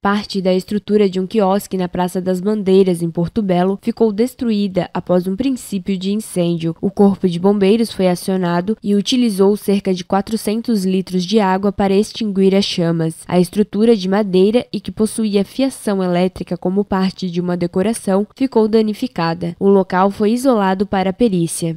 Parte da estrutura de um quiosque na Praça das Bandeiras, em Porto Belo, ficou destruída após um princípio de incêndio. O Corpo de Bombeiros foi acionado e utilizou cerca de 400 litros de água para extinguir as chamas. A estrutura de madeira e que possuía fiação elétrica como parte de uma decoração ficou danificada. O local foi isolado para perícia.